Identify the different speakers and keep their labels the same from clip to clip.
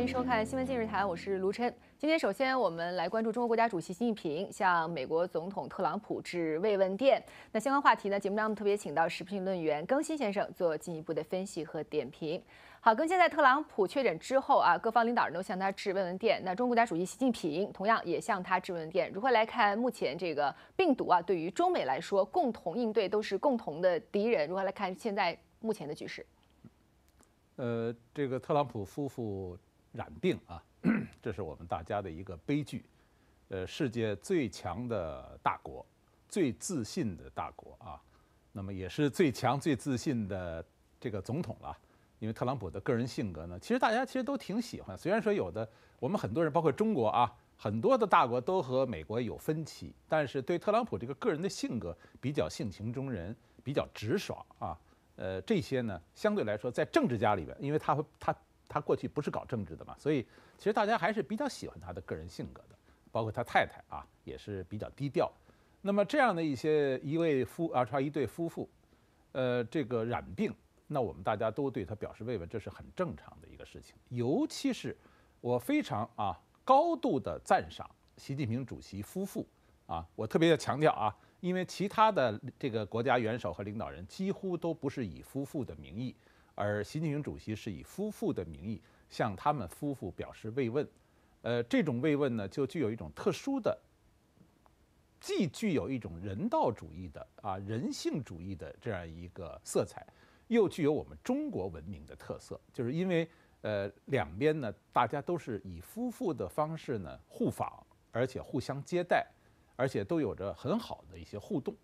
Speaker 1: 欢迎收看《新闻近日谈》，我是卢琛。今天首先我们来关注中国国家主席习近平向美国总统特朗普致慰问电。那相关话题呢？节目当中特别请到时评论员更新先生做进一步的分析和点评。好，更新在特朗普确诊之后啊，各方领导人都向他致慰问电。那中国国家主席习近平同样也向他致慰问电。如何来看目前这个病毒啊？对于中美来说，共同应对都是共同的敌人。如何来看现在目前的局势？
Speaker 2: 呃，这个特朗普夫妇。染病啊，这是我们大家的一个悲剧。呃，世界最强的大国，最自信的大国啊，那么也是最强最自信的这个总统了。因为特朗普的个人性格呢，其实大家其实都挺喜欢。虽然说有的我们很多人，包括中国啊，很多的大国都和美国有分歧，但是对特朗普这个个人的性格比较性情中人，比较直爽啊。呃，这些呢，相对来说在政治家里边，因为他他。他过去不是搞政治的嘛，所以其实大家还是比较喜欢他的个人性格的，包括他太太啊也是比较低调。那么这样的一些一位夫啊，一对夫妇，呃，这个染病，那我们大家都对他表示慰问，这是很正常的一个事情。尤其是我非常啊高度的赞赏习近平主席夫妇啊，我特别要强调啊，因为其他的这个国家元首和领导人几乎都不是以夫妇的名义。而习近平主席是以夫妇的名义向他们夫妇表示慰问，呃，这种慰问呢，就具有一种特殊的，既具有一种人道主义的啊人性主义的这样一个色彩，又具有我们中国文明的特色，就是因为呃两边呢，大家都是以夫妇的方式呢互访，而且互相接待，而且都有着很好的一些互动。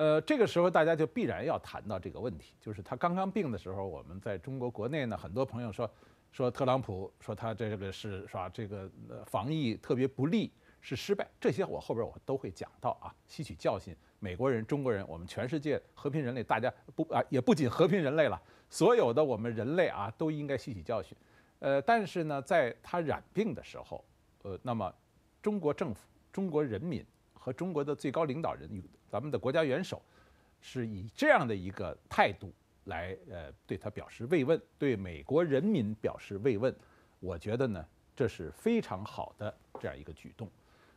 Speaker 2: 呃，这个时候大家就必然要谈到这个问题，就是他刚刚病的时候，我们在中国国内呢，很多朋友说，说特朗普说他这个是是吧，这个防疫特别不利，是失败，这些我后边我都会讲到啊，吸取教训，美国人、中国人，我们全世界和平人类大家不啊，也不仅和平人类了，所有的我们人类啊都应该吸取教训，呃，但是呢，在他染病的时候，呃，那么中国政府、中国人民。和中国的最高领导人，咱们的国家元首，是以这样的一个态度来呃对他表示慰问，对美国人民表示慰问。我觉得呢，这是非常好的这样一个举动。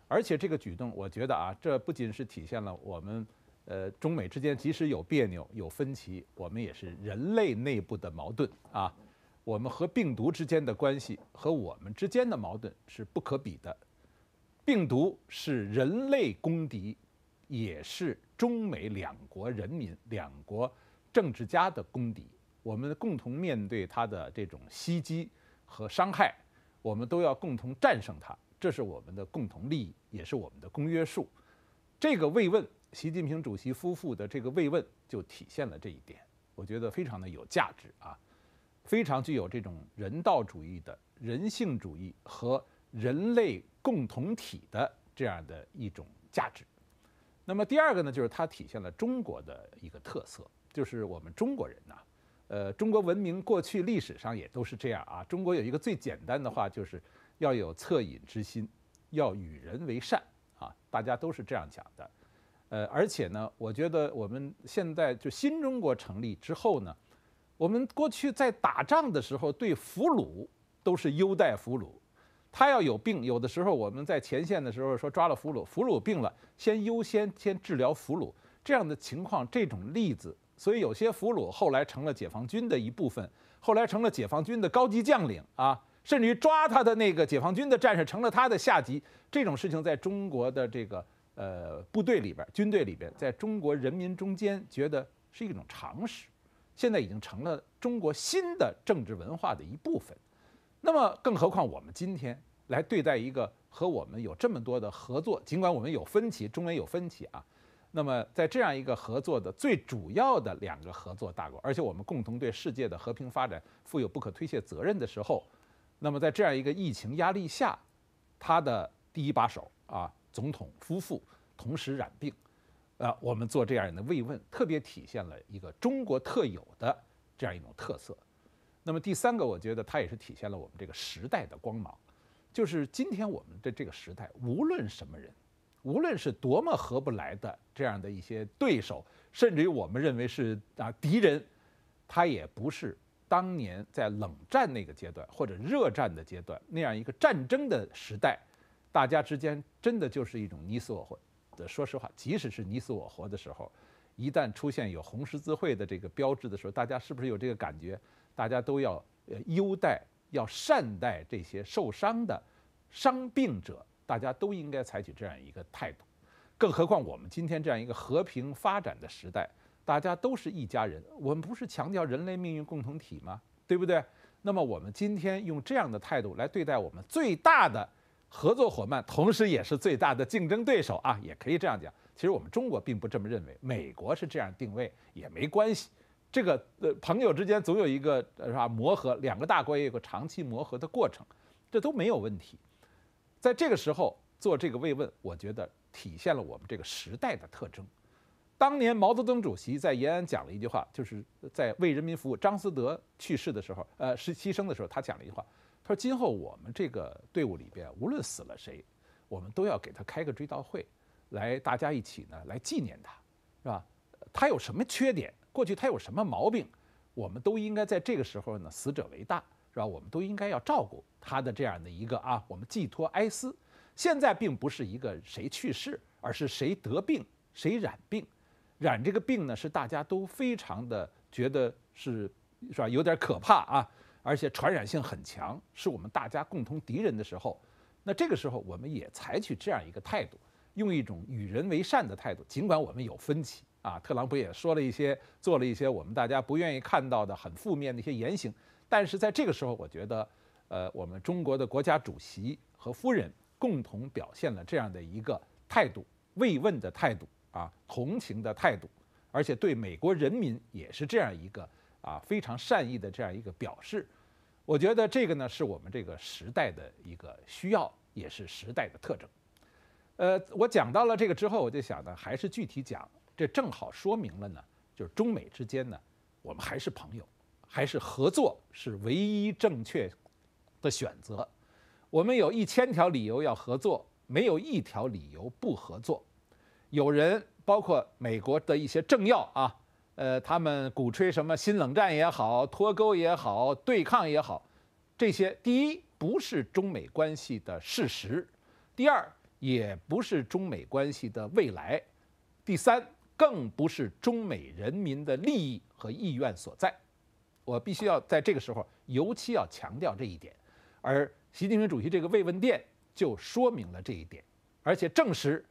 Speaker 2: 而且这个举动，我觉得啊，这不仅是体现了我们呃中美之间即使有别扭、有分歧，我们也是人类内部的矛盾啊。我们和病毒之间的关系和我们之间的矛盾是不可比的。病毒是人类公敌，也是中美两国人民、两国政治家的公敌。我们共同面对它的这种袭击和伤害，我们都要共同战胜它。这是我们的共同利益，也是我们的公约数。这个慰问，习近平主席夫妇的这个慰问，就体现了这一点。我觉得非常的有价值啊，非常具有这种人道主义、的人性主义和人类。共同体的这样的一种价值，那么第二个呢，就是它体现了中国的一个特色，就是我们中国人呐，呃，中国文明过去历史上也都是这样啊。中国有一个最简单的话，就是要有恻隐之心，要与人为善啊，大家都是这样讲的。呃，而且呢，我觉得我们现在就新中国成立之后呢，我们过去在打仗的时候，对俘虏都是优待俘虏。他要有病，有的时候我们在前线的时候说抓了俘虏，俘虏病了，先优先先治疗俘虏这样的情况，这种例子，所以有些俘虏后来成了解放军的一部分，后来成了解放军的高级将领啊，甚至于抓他的那个解放军的战士成了他的下级，这种事情在中国的这个呃部队里边、军队里边，在中国人民中间觉得是一种常识，现在已经成了中国新的政治文化的一部分。那么，更何况我们今天来对待一个和我们有这么多的合作，尽管我们有分歧，中美有分歧啊。那么，在这样一个合作的最主要的两个合作大国，而且我们共同对世界的和平发展负有不可推卸责任的时候，那么在这样一个疫情压力下，他的第一把手啊，总统夫妇同时染病，呃，我们做这样的慰问，特别体现了一个中国特有的这样一种特色。那么第三个，我觉得它也是体现了我们这个时代的光芒，就是今天我们的这个时代，无论什么人，无论是多么合不来的这样的一些对手，甚至于我们认为是啊敌人，他也不是当年在冷战那个阶段或者热战的阶段那样一个战争的时代，大家之间真的就是一种你死我活。的说实话，即使是你死我活的时候，一旦出现有红十字会的这个标志的时候，大家是不是有这个感觉？大家都要呃优待，要善待这些受伤的伤病者，大家都应该采取这样一个态度。更何况我们今天这样一个和平发展的时代，大家都是一家人。我们不是强调人类命运共同体吗？对不对？那么我们今天用这样的态度来对待我们最大的合作伙伴，同时也是最大的竞争对手啊，也可以这样讲。其实我们中国并不这么认为，美国是这样定位也没关系。这个呃，朋友之间总有一个是吧磨合，两个大国也有个长期磨合的过程，这都没有问题。在这个时候做这个慰问，我觉得体现了我们这个时代的特征。当年毛泽东主席在延安讲了一句话，就是在为人民服务。张思德去世的时候，呃，是牺牲的时候，他讲了一句话，他说：“今后我们这个队伍里边，无论死了谁，我们都要给他开个追悼会，来大家一起呢来纪念他，是吧？他有什么缺点？”过去他有什么毛病，我们都应该在这个时候呢，死者为大，是吧？我们都应该要照顾他的这样的一个啊，我们寄托哀思。现在并不是一个谁去世，而是谁得病，谁染病，染这个病呢，是大家都非常的觉得是，是吧？有点可怕啊，而且传染性很强，是我们大家共同敌人的时候，那这个时候我们也采取这样一个态度，用一种与人为善的态度，尽管我们有分歧。啊，特朗普也说了一些，做了一些我们大家不愿意看到的很负面的一些言行。但是在这个时候，我觉得，呃，我们中国的国家主席和夫人共同表现了这样的一个态度，慰问的态度啊，同情的态度，而且对美国人民也是这样一个啊非常善意的这样一个表示。我觉得这个呢，是我们这个时代的一个需要，也是时代的特征。呃，我讲到了这个之后，我就想呢，还是具体讲。这正好说明了呢，就是中美之间呢，我们还是朋友，还是合作是唯一正确的选择。我们有一千条理由要合作，没有一条理由不合作。有人包括美国的一些政要啊，呃，他们鼓吹什么新冷战也好，脱钩也好，对抗也好，这些第一不是中美关系的事实，第二也不是中美关系的未来，第三。更不是中美人民的利益和意愿所在，我必须要在这个时候尤其要强调这一点，而习近平主席这个慰问电就说明了这一点，而且证实，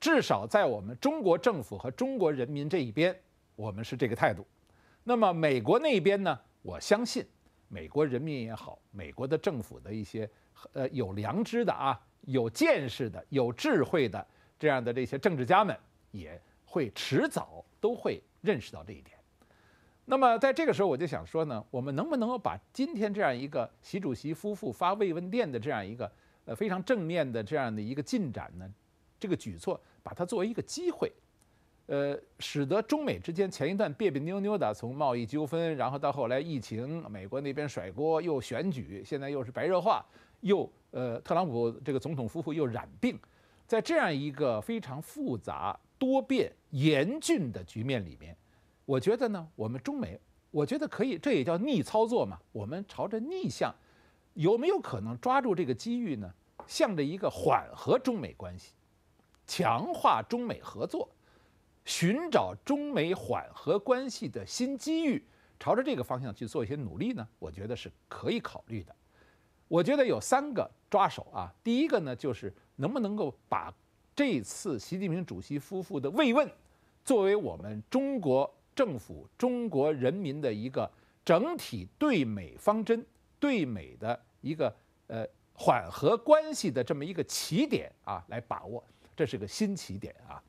Speaker 2: 至少在我们中国政府和中国人民这一边，我们是这个态度。那么美国那边呢？我相信，美国人民也好，美国的政府的一些呃有良知的啊，有见识的，有智慧的这样的这些政治家们也。会迟早都会认识到这一点。那么，在这个时候，我就想说呢，我们能不能够把今天这样一个习主席夫妇发慰问电的这样一个呃非常正面的这样的一个进展呢？这个举措，把它作为一个机会，呃，使得中美之间前一段别别扭扭的，从贸易纠纷，然后到后来疫情，美国那边甩锅，又选举，现在又是白热化，又呃，特朗普这个总统夫妇又染病，在这样一个非常复杂。多变严峻的局面里面，我觉得呢，我们中美，我觉得可以，这也叫逆操作嘛。我们朝着逆向，有没有可能抓住这个机遇呢？向着一个缓和中美关系、强化中美合作、寻找中美缓和关系的新机遇，朝着这个方向去做一些努力呢？我觉得是可以考虑的。我觉得有三个抓手啊，第一个呢，就是能不能够把。这次习近平主席夫妇的慰问，作为我们中国政府、中国人民的一个整体对美方针、对美的一个呃缓和关系的这么一个起点啊，来把握，这是个新起点啊。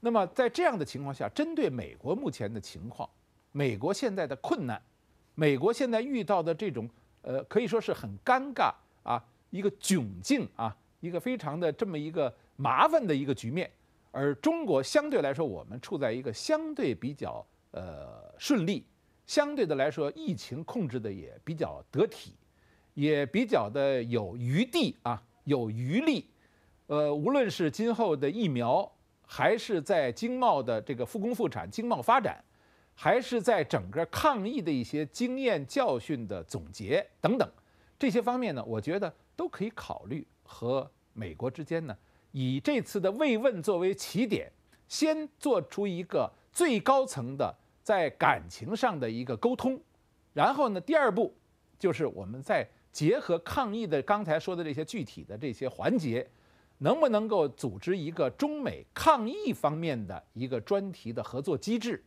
Speaker 2: 那么在这样的情况下，针对美国目前的情况，美国现在的困难，美国现在遇到的这种呃可以说是很尴尬啊，一个窘境啊，一个非常的这么一个。麻烦的一个局面，而中国相对来说，我们处在一个相对比较呃顺利，相对的来说，疫情控制的也比较得体，也比较的有余地啊，有余力。呃，无论是今后的疫苗，还是在经贸的这个复工复产、经贸发展，还是在整个抗疫的一些经验教训的总结等等这些方面呢，我觉得都可以考虑和美国之间呢。以这次的慰问作为起点，先做出一个最高层的在感情上的一个沟通，然后呢，第二步就是我们再结合抗疫的刚才说的这些具体的这些环节，能不能够组织一个中美抗疫方面的一个专题的合作机制，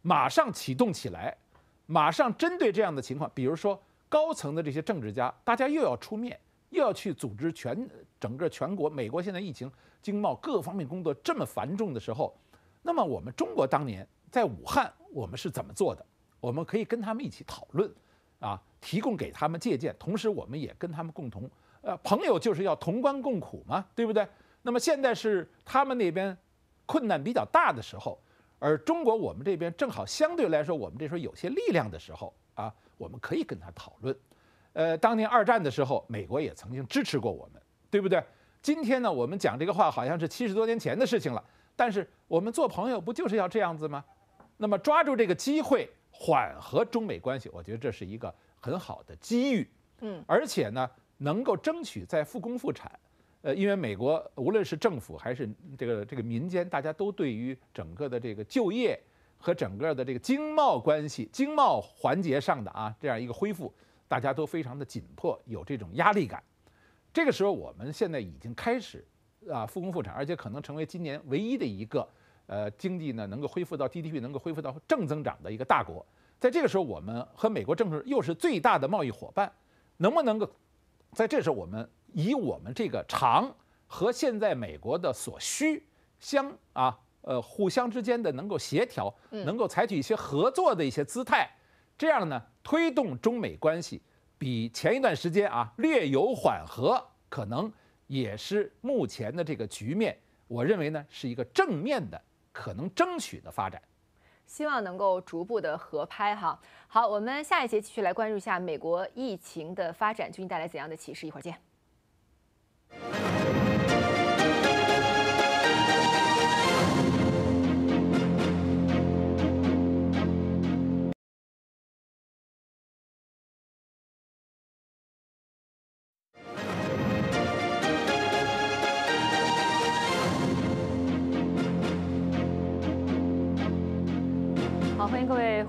Speaker 2: 马上启动起来，马上针对这样的情况，比如说高层的这些政治家，大家又要出面。又要去组织全整个全国，美国现在疫情、经贸各方面工作这么繁重的时候，那么我们中国当年在武汉我们是怎么做的？我们可以跟他们一起讨论，啊，提供给他们借鉴，同时我们也跟他们共同，呃，朋友就是要同甘共苦嘛，对不对？那么现在是他们那边困难比较大的时候，而中国我们这边正好相对来说我们这时候有些力量的时候，啊，我们可以跟他讨论。呃，当年二战的时候，美国也曾经支持过我们，对不对？今天呢，我们讲这个话好像是七十多年前的事情了。但是我们做朋友不就是要这样子吗？那么抓住这个机会，缓和中美关系，我觉得这是一个很好的机遇。嗯，而且呢，能够争取再复工复产。呃，因为美国无论是政府还是这个这个民间，大家都对于整个的这个就业和整个的这个经贸关系、经贸环节上的啊，这样一个恢复。大家都非常的紧迫，有这种压力感。这个时候，我们现在已经开始啊复工复产，而且可能成为今年唯一的一个呃经济呢能够恢复到 GDP 能够恢复到正增长的一个大国。在这个时候，我们和美国政治又是最大的贸易伙伴，能不能够在这时候我们以我们这个长和现在美国的所需相啊呃互相之间的能够协调，能够采取一些合作的一些姿态。这样呢，推动中美关系比前一段时间啊略有缓和，可能也是目前的这个局面。我认为呢，是一个正面的可能争取的发展，
Speaker 1: 希望能够逐步的合拍哈。好，我们下一节继续来关注一下美国疫情的发展，究竟带来怎样的启示？一会儿见。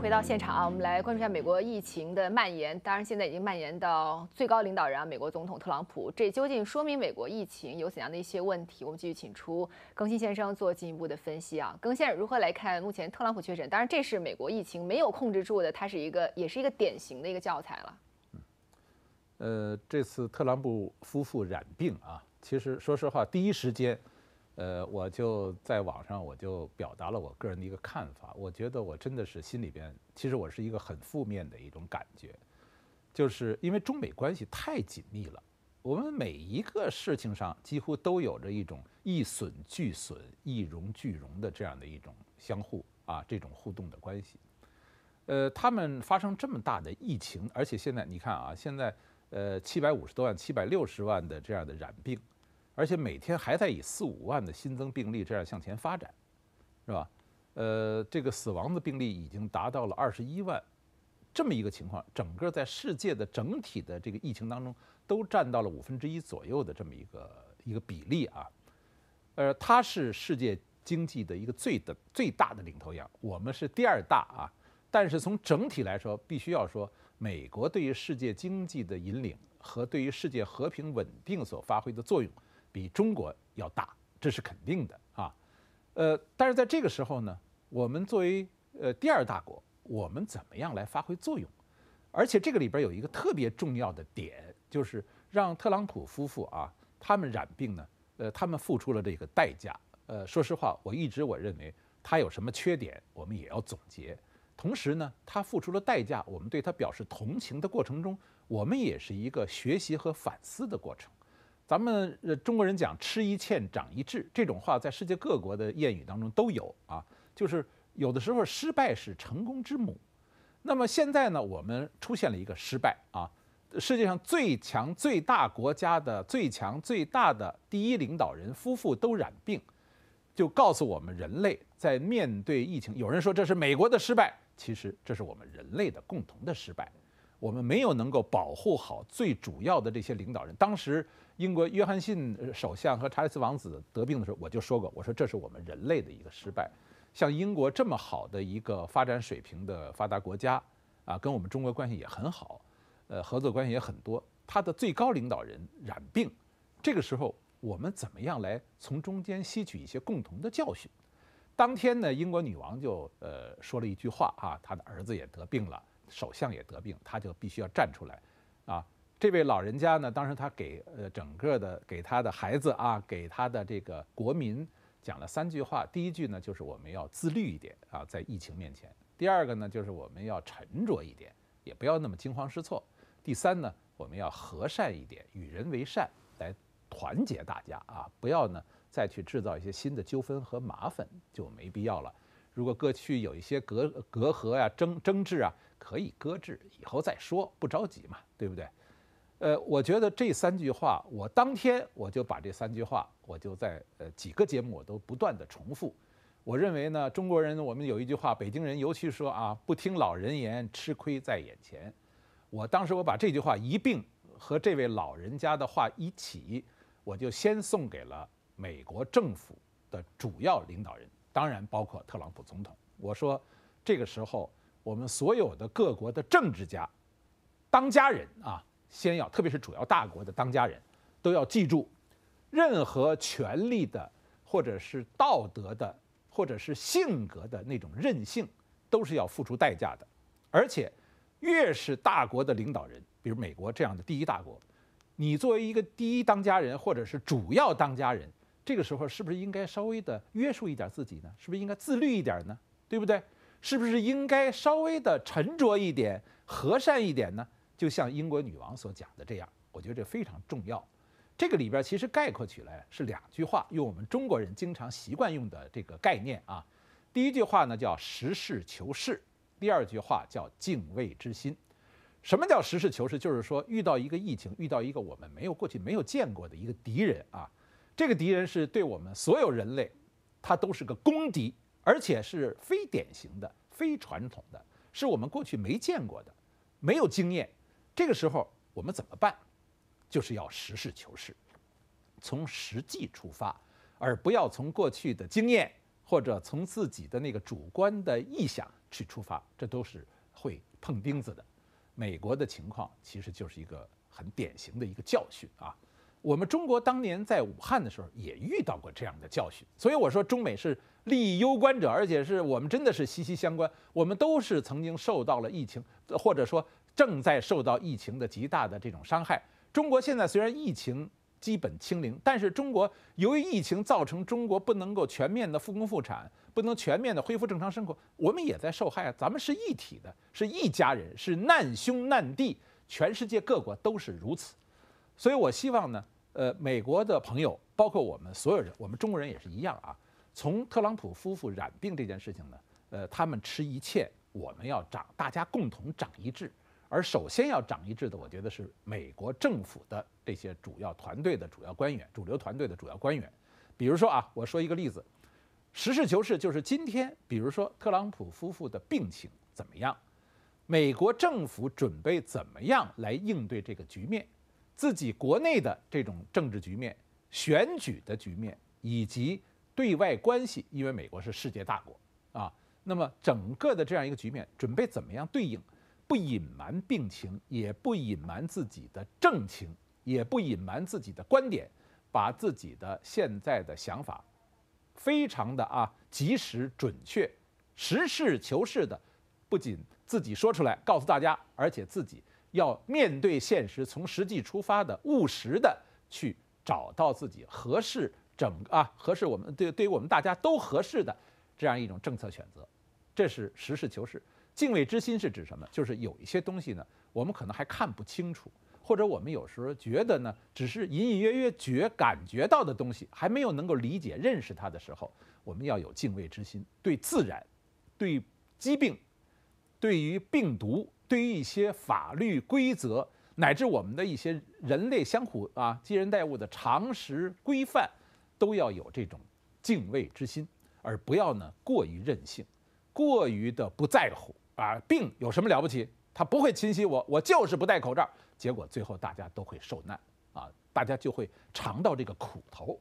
Speaker 1: 回到现场啊，我们来关注一下美国疫情的蔓延。当然，现在已经蔓延到最高领导人啊，美国总统特朗普。这究竟说明美国疫情有怎样的一些问题？我们继续请出更新先生做进一步的分析啊，更新先生如何来看目前特朗普确诊？当然，这是美国疫情没有控制住的，它是一个也是一个典型的一个教材了。嗯，
Speaker 2: 呃，这次特朗普夫妇染病啊，其实说实话，第一时间。呃，我就在网上我就表达了我个人的一个看法。我觉得我真的是心里边，其实我是一个很负面的一种感觉，就是因为中美关系太紧密了，我们每一个事情上几乎都有着一种一损俱损、一荣俱荣的这样的一种相互啊这种互动的关系。呃，他们发生这么大的疫情，而且现在你看啊，现在呃七百五十多万、七百六十万的这样的染病。而且每天还在以四五万的新增病例这样向前发展，是吧？呃，这个死亡的病例已经达到了二十一万，这么一个情况，整个在世界的整体的这个疫情当中，都占到了五分之一左右的这么一个一个比例啊。呃，它是世界经济的一个最的最大的领头羊，我们是第二大啊。但是从整体来说，必须要说，美国对于世界经济的引领和对于世界和平稳定所发挥的作用。比中国要大，这是肯定的啊，呃，但是在这个时候呢，我们作为呃第二大国，我们怎么样来发挥作用？而且这个里边有一个特别重要的点，就是让特朗普夫妇啊，他们染病呢，呃，他们付出了这个代价。呃，说实话，我一直我认为他有什么缺点，我们也要总结。同时呢，他付出了代价，我们对他表示同情的过程中，我们也是一个学习和反思的过程。咱们中国人讲“吃一堑，长一智”这种话，在世界各国的谚语当中都有啊。就是有的时候失败是成功之母。那么现在呢，我们出现了一个失败啊，世界上最强、最大国家的最强、最大的第一领导人夫妇都染病，就告诉我们人类在面对疫情。有人说这是美国的失败，其实这是我们人类的共同的失败。我们没有能够保护好最主要的这些领导人。当时英国约翰逊首相和查理斯王子得病的时候，我就说过，我说这是我们人类的一个失败。像英国这么好的一个发展水平的发达国家，啊，跟我们中国关系也很好，呃，合作关系也很多。他的最高领导人染病，这个时候我们怎么样来从中间吸取一些共同的教训？当天呢，英国女王就呃说了一句话啊，她的儿子也得病了。首相也得病，他就必须要站出来，啊，这位老人家呢，当时他给呃整个的给他的孩子啊，给他的这个国民讲了三句话。第一句呢，就是我们要自律一点啊，在疫情面前；第二个呢，就是我们要沉着一点，也不要那么惊慌失措；第三呢，我们要和善一点，与人为善，来团结大家啊，不要呢再去制造一些新的纠纷和麻烦就没必要了。如果各区有一些隔隔阂呀、争争执啊，可以搁置，以后再说，不着急嘛，对不对？呃，我觉得这三句话，我当天我就把这三句话，我就在呃几个节目我都不断的重复。我认为呢，中国人我们有一句话，北京人尤其说啊，不听老人言，吃亏在眼前。我当时我把这句话一并和这位老人家的话一起，我就先送给了美国政府的主要领导人，当然包括特朗普总统。我说这个时候。我们所有的各国的政治家、当家人啊，先要特别是主要大国的当家人，都要记住，任何权力的或者是道德的或者是性格的那种任性，都是要付出代价的。而且，越是大国的领导人，比如美国这样的第一大国，你作为一个第一当家人或者是主要当家人，这个时候是不是应该稍微的约束一点自己呢？是不是应该自律一点呢？对不对？是不是应该稍微的沉着一点、和善一点呢？就像英国女王所讲的这样，我觉得这非常重要。这个里边其实概括起来是两句话，用我们中国人经常习惯用的这个概念啊。第一句话呢叫实事求是，第二句话叫敬畏之心。什么叫实事求是？就是说遇到一个疫情，遇到一个我们没有过去没有见过的一个敌人啊，这个敌人是对我们所有人类，他都是个公敌。而且是非典型的、非传统的，是我们过去没见过的，没有经验。这个时候我们怎么办？就是要实事求是，从实际出发，而不要从过去的经验或者从自己的那个主观的臆想去出发，这都是会碰钉子的。美国的情况其实就是一个很典型的一个教训啊。我们中国当年在武汉的时候也遇到过这样的教训，所以我说中美是利益攸关者，而且是我们真的是息息相关。我们都是曾经受到了疫情，或者说正在受到疫情的极大的这种伤害。中国现在虽然疫情基本清零，但是中国由于疫情造成中国不能够全面的复工复产，不能全面的恢复正常生活，我们也在受害啊。咱们是一体的，是一家人，是难兄难弟。全世界各国都是如此，所以我希望呢。呃，美国的朋友，包括我们所有人，我们中国人也是一样啊。从特朗普夫妇染病这件事情呢，呃，他们吃一切，我们要长，大家共同长一致。而首先要长一致的，我觉得是美国政府的这些主要团队的主要官员，主流团队的主要官员。比如说啊，我说一个例子，实事求是就是今天，比如说特朗普夫妇的病情怎么样，美国政府准备怎么样来应对这个局面？自己国内的这种政治局面、选举的局面以及对外关系，因为美国是世界大国啊，那么整个的这样一个局面，准备怎么样对应？不隐瞒病情，也不隐瞒自己的政情，也不隐瞒自己的观点，把自己的现在的想法，非常的啊及时准确、实事求是的，不仅自己说出来告诉大家，而且自己。要面对现实，从实际出发的务实的去找到自己合适整啊合适我们对对于我们大家都合适的这样一种政策选择，这是实事求是。敬畏之心是指什么？就是有一些东西呢，我们可能还看不清楚，或者我们有时候觉得呢，只是隐隐约约觉感觉到的东西，还没有能够理解认识它的时候，我们要有敬畏之心。对自然，对疾病，对于病毒。对于一些法律规则，乃至我们的一些人类相互啊，接人待物的常识规范，都要有这种敬畏之心，而不要呢过于任性，过于的不在乎啊。病有什么了不起？他不会侵袭我，我就是不戴口罩，结果最后大家都会受难啊，大家就会尝到这个苦头。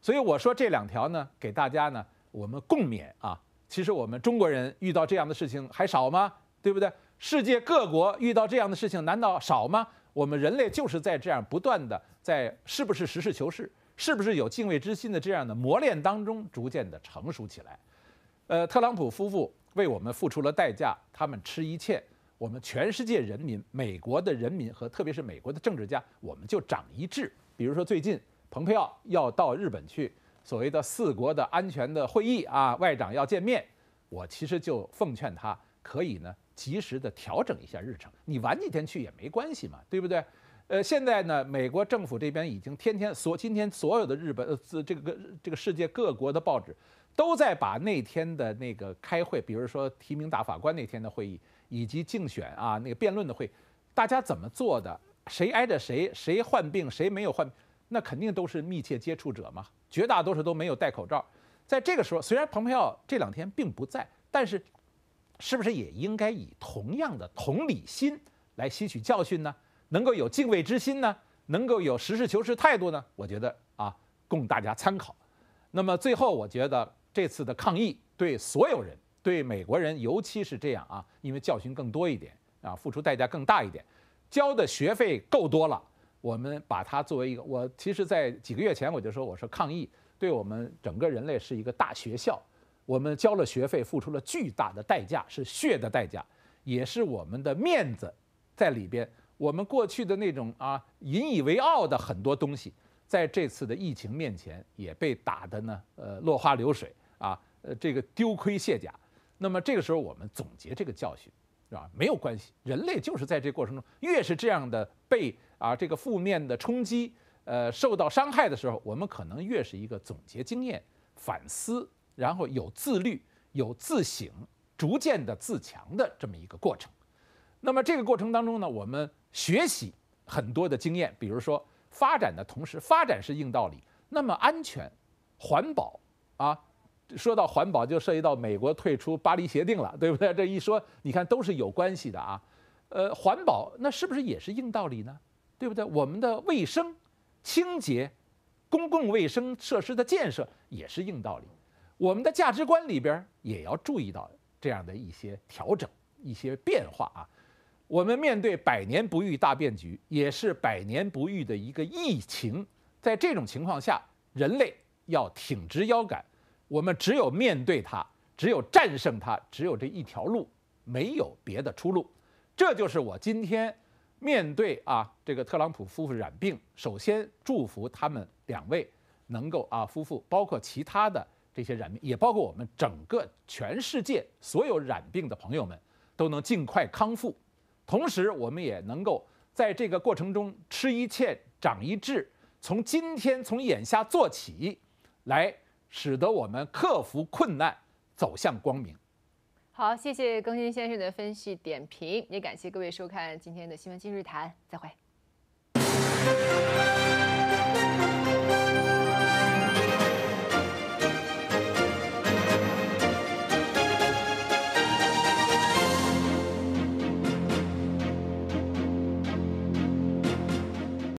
Speaker 2: 所以我说这两条呢，给大家呢，我们共勉啊。其实我们中国人遇到这样的事情还少吗？对不对？世界各国遇到这样的事情难道少吗？我们人类就是在这样不断的在是不是实事求是，是不是有敬畏之心的这样的磨练当中逐渐的成熟起来。呃，特朗普夫妇为我们付出了代价，他们吃一堑，我们全世界人民，美国的人民和特别是美国的政治家，我们就长一智。比如说最近蓬佩奥要到日本去，所谓的四国的安全的会议啊，外长要见面，我其实就奉劝他可以呢。及时的调整一下日程，你晚几天去也没关系嘛，对不对？呃，现在呢，美国政府这边已经天天所今天所有的日本呃这这个这个世界各国的报纸都在把那天的那个开会，比如说提名大法官那天的会议以及竞选啊那个辩论的会，大家怎么做的，谁挨着谁，谁患病谁没有患，那肯定都是密切接触者嘛，绝大多数都没有戴口罩。在这个时候，虽然蓬佩奥这两天并不在，但是。是不是也应该以同样的同理心来吸取教训呢？能够有敬畏之心呢？能够有实事求是态度呢？我觉得啊，供大家参考。那么最后，我觉得这次的抗议对所有人，对美国人尤其是这样啊，因为教训更多一点啊，付出代价更大一点，交的学费够多了。我们把它作为一个，我其实在几个月前我就说，我说抗议对我们整个人类是一个大学校。我们交了学费，付出了巨大的代价，是血的代价，也是我们的面子在里边。我们过去的那种啊引以为傲的很多东西，在这次的疫情面前也被打的呢，呃，落花流水啊，呃，这个丢盔卸甲。那么这个时候，我们总结这个教训，是吧？没有关系，人类就是在这过程中，越是这样的被啊这个负面的冲击，呃，受到伤害的时候，我们可能越是一个总结经验、反思。然后有自律，有自省，逐渐的自强的这么一个过程。那么这个过程当中呢，我们学习很多的经验，比如说发展的同时，发展是硬道理。那么安全、环保啊，说到环保就涉及到美国退出巴黎协定了，对不对？这一说，你看都是有关系的啊。呃，环保那是不是也是硬道理呢？对不对？我们的卫生、清洁、公共卫生设施的建设也是硬道理。我们的价值观里边也要注意到这样的一些调整、一些变化啊。我们面对百年不遇大变局，也是百年不遇的一个疫情。在这种情况下，人类要挺直腰杆。我们只有面对它，只有战胜它，只有这一条路，没有别的出路。这就是我今天面对啊这个特朗普夫妇染病，首先祝福他们两位能够啊夫妇，包括其他的。这些染病，也包括我们整个全世界所有染病的朋友们，都能尽快康复。同时，我们也能够在这个过程中吃一堑长一智，从今天从眼下做起来，使得我们克服困难，走向光明。
Speaker 1: 好，谢谢更新先生的分析点评，也感谢各位收看今天的新闻今日谈，再会。